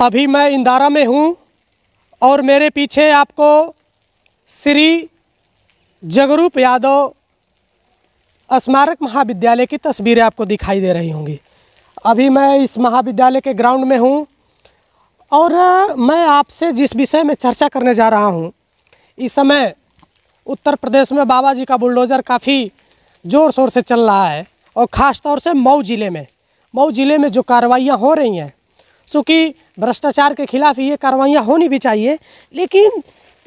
अभी मैं इंदारा में हूँ और मेरे पीछे आपको श्री जगरूप यादव स्मारक महाविद्यालय की तस्वीरें आपको दिखाई दे रही होंगी अभी मैं इस महाविद्यालय के ग्राउंड में हूँ और मैं आपसे जिस विषय में चर्चा करने जा रहा हूँ इस समय उत्तर प्रदेश में बाबा जी का बुलडोज़र काफ़ी ज़ोर शोर से चल रहा है और ख़ास तौर से मऊ ज़िले में मऊ ज़िले में जो कार्रवाइयाँ हो रही हैं चूँकि भ्रष्टाचार के खिलाफ ये कार्रवाइयाँ होनी भी चाहिए लेकिन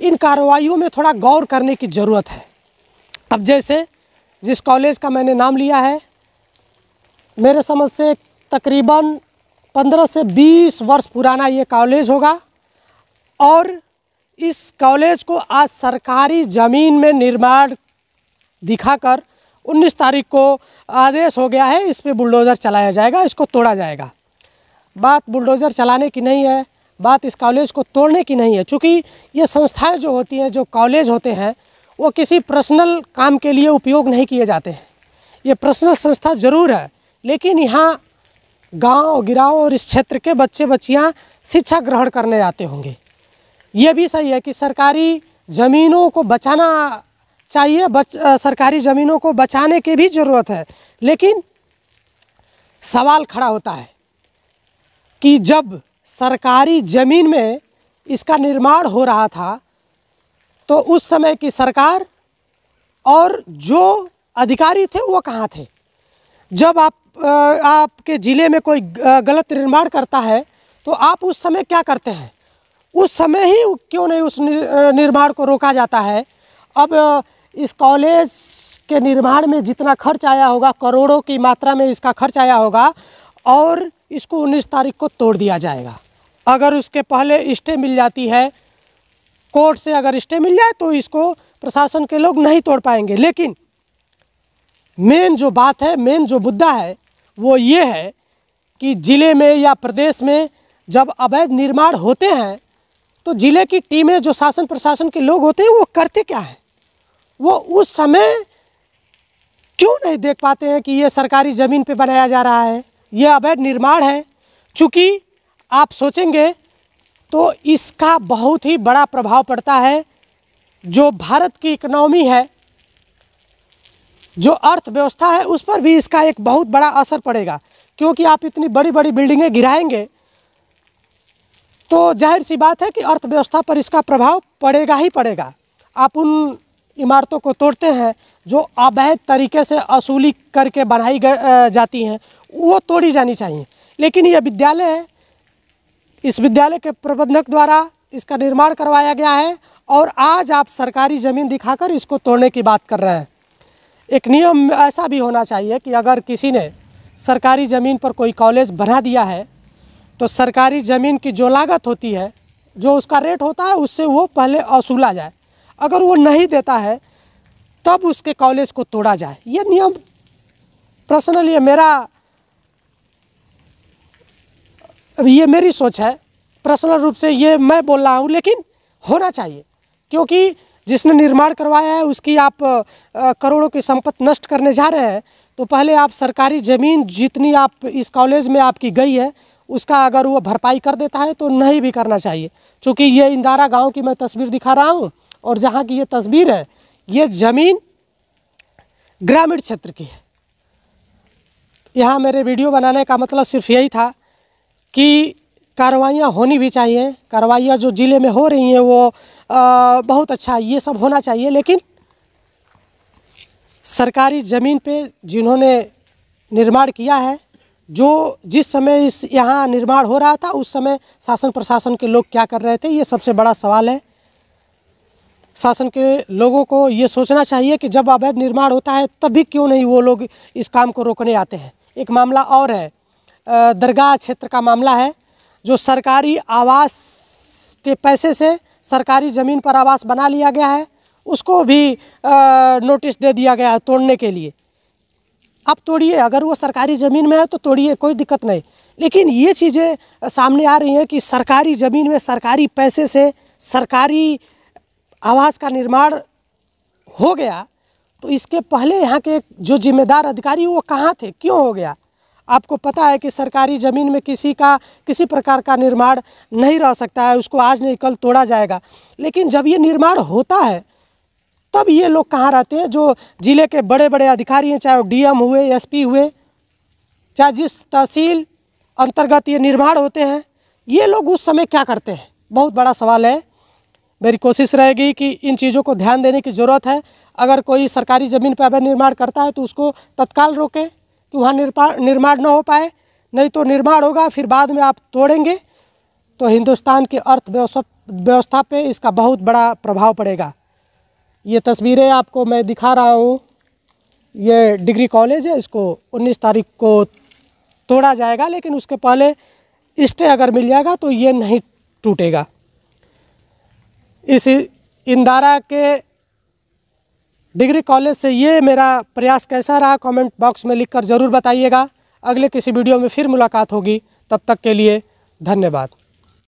इन कार्रवाइयों में थोड़ा गौर करने की ज़रूरत है अब जैसे जिस कॉलेज का मैंने नाम लिया है मेरे समझ से तकरीबन 15 से 20 वर्ष पुराना ये कॉलेज होगा और इस कॉलेज को आज सरकारी ज़मीन में निर्माण दिखाकर 19 तारीख को आदेश हो गया है इस पर बुलडोज़र चलाया जाएगा इसको तोड़ा जाएगा बात बुलडोज़र चलाने की नहीं है बात इस कॉलेज को तोड़ने की नहीं है चूँकि ये संस्थाएँ जो होती हैं जो कॉलेज होते हैं वो किसी पर्सनल काम के लिए उपयोग नहीं किए जाते हैं ये पर्सनल संस्था ज़रूर है लेकिन यहाँ गांव गिराव और इस क्षेत्र के बच्चे बच्चियाँ शिक्षा ग्रहण करने आते होंगे ये भी सही है कि सरकारी ज़मीनों को बचाना चाहिए बच आ, सरकारी ज़मीनों को बचाने की भी ज़रूरत है लेकिन सवाल खड़ा होता है कि जब सरकारी ज़मीन में इसका निर्माण हो रहा था तो उस समय की सरकार और जो अधिकारी थे वो कहाँ थे जब आप आपके ज़िले में कोई गलत निर्माण करता है तो आप उस समय क्या करते हैं उस समय ही क्यों नहीं उस निर्माण को रोका जाता है अब इस कॉलेज के निर्माण में जितना खर्च आया होगा करोड़ों की मात्रा में इसका खर्च आया होगा और इसको उन्नीस तारीख को तोड़ दिया जाएगा अगर उसके पहले स्टे मिल जाती है कोर्ट से अगर स्टे मिल जाए तो इसको प्रशासन के लोग नहीं तोड़ पाएंगे लेकिन मेन जो बात है मेन जो मुद्दा है वो ये है कि ज़िले में या प्रदेश में जब अवैध निर्माण होते हैं तो ज़िले की टीमें जो शासन प्रशासन के लोग होते हैं वो करते क्या हैं वो उस समय क्यों नहीं देख पाते हैं कि ये सरकारी ज़मीन पे बनाया जा रहा है यह अवैध निर्माण है चूँकि आप सोचेंगे तो इसका बहुत ही बड़ा प्रभाव पड़ता है जो भारत की इकनॉमी है जो अर्थव्यवस्था है उस पर भी इसका एक बहुत बड़ा असर पड़ेगा क्योंकि आप इतनी बड़ी बड़ी बिल्डिंगें गिराएंगे तो जाहिर सी बात है कि अर्थव्यवस्था पर इसका प्रभाव पड़ेगा ही पड़ेगा आप उन इमारतों को तोड़ते हैं जो अवैध तरीके से असूली करके बनाई जाती हैं वो तोड़ी जानी चाहिए लेकिन यह विद्यालय है इस विद्यालय के प्रबंधक द्वारा इसका निर्माण करवाया गया है और आज आप सरकारी ज़मीन दिखाकर इसको तोड़ने की बात कर रहे हैं एक नियम ऐसा भी होना चाहिए कि अगर किसी ने सरकारी ज़मीन पर कोई कॉलेज बना दिया है तो सरकारी ज़मीन की जो लागत होती है जो उसका रेट होता है उससे वो पहले असूला जाए अगर वो नहीं देता है तब उसके कॉलेज को तोड़ा जाए ये नियम पर्सनल ये मेरा ये मेरी सोच है पर्सनल रूप से ये मैं बोल रहा हूँ लेकिन होना चाहिए क्योंकि जिसने निर्माण करवाया है उसकी आप करोड़ों की संपत्ति नष्ट करने जा रहे हैं तो पहले आप सरकारी ज़मीन जितनी आप इस कॉलेज में आपकी गई है उसका अगर वो भरपाई कर देता है तो नहीं भी करना चाहिए क्योंकि ये इंदारा गांव की मैं तस्वीर दिखा रहा हूँ और जहाँ की ये तस्वीर है ये ज़मीन ग्रामीण क्षेत्र की है यहाँ मेरे वीडियो बनाने का मतलब सिर्फ यही था कि कार्रवाइयाँ होनी भी चाहिए कार्रवाइयाँ जो ज़िले में हो रही हैं वो आ, बहुत अच्छा ये सब होना चाहिए लेकिन सरकारी ज़मीन पे जिन्होंने निर्माण किया है जो जिस समय इस यहाँ निर्माण हो रहा था उस समय शासन प्रशासन के लोग क्या कर रहे थे ये सबसे बड़ा सवाल है शासन के लोगों को ये सोचना चाहिए कि जब अवैध निर्माण होता है तभी क्यों नहीं वो लोग इस काम को रोकने आते हैं एक मामला और है दरगाह क्षेत्र का मामला है जो सरकारी आवास के पैसे से सरकारी ज़मीन पर आवास बना लिया गया है उसको भी नोटिस दे दिया गया है तोड़ने के लिए अब तोड़िए अगर वो सरकारी ज़मीन में है तो तोड़िए कोई दिक्कत नहीं लेकिन ये चीज़ें सामने आ रही हैं कि सरकारी ज़मीन में सरकारी पैसे से सरकारी आवास का निर्माण हो गया तो इसके पहले यहाँ के जो जिम्मेदार अधिकारी वो कहाँ थे क्यों हो गया आपको पता है कि सरकारी ज़मीन में किसी का किसी प्रकार का निर्माण नहीं रह सकता है उसको आज नहीं कल तोड़ा जाएगा लेकिन जब ये निर्माण होता है तब ये लोग कहाँ रहते हैं जो ज़िले के बड़े बड़े अधिकारी हैं चाहे वो डी हुए एस हुए चाहे जिस तहसील अंतर्गत ये निर्माण होते हैं ये लोग उस समय क्या करते हैं बहुत बड़ा सवाल है मेरी कोशिश रहेगी कि इन चीज़ों को ध्यान देने की ज़रूरत है अगर कोई सरकारी ज़मीन पर अवैध निर्माण करता है तो उसको तत्काल रोकें कि वहाँ निर्माण न हो पाए नहीं तो निर्माण होगा फिर बाद में आप तोड़ेंगे तो हिंदुस्तान की अर्थव्यवस्था व्यवस्था पे इसका बहुत बड़ा प्रभाव पड़ेगा ये तस्वीरें आपको मैं दिखा रहा हूँ ये डिग्री कॉलेज है इसको 19 तारीख को तोड़ा जाएगा लेकिन उसके पहले स्टे अगर मिल जाएगा तो ये नहीं टूटेगा इस इंदारा के डिग्री कॉलेज से ये मेरा प्रयास कैसा रहा कमेंट बॉक्स में लिखकर ज़रूर बताइएगा अगले किसी वीडियो में फिर मुलाकात होगी तब तक के लिए धन्यवाद